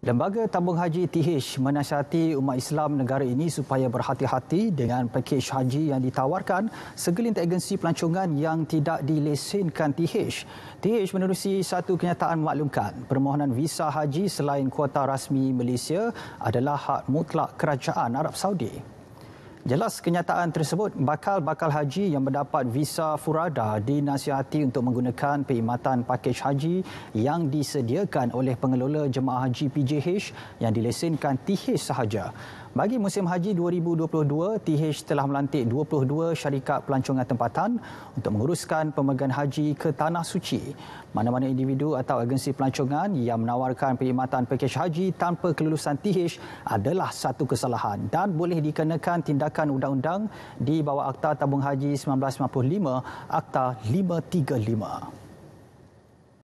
Lembaga Tabung Haji TH menasihati umat Islam negara ini supaya berhati-hati dengan pakej haji yang ditawarkan segelintir agensi pelancongan yang tidak dilesenkan TH. TH menerusi satu kenyataan maklumkan permohonan visa haji selain kuota rasmi Malaysia adalah hak mutlak kerajaan Arab Saudi. Jelas kenyataan tersebut, bakal-bakal haji yang mendapat visa furada dinasihati untuk menggunakan perkhidmatan pakej haji yang disediakan oleh pengelola jemaah haji PJH yang dilesenkan TIH sahaja. Bagi musim haji 2022, TH telah melantik 22 syarikat pelancongan tempatan untuk menguruskan pemegang haji ke Tanah Suci. Mana-mana individu atau agensi pelancongan yang menawarkan perkhidmatan pakej haji tanpa kelulusan TH adalah satu kesalahan dan boleh dikenakan tindakan undang-undang di bawah Akta Tabung Haji 1995, Akta 535.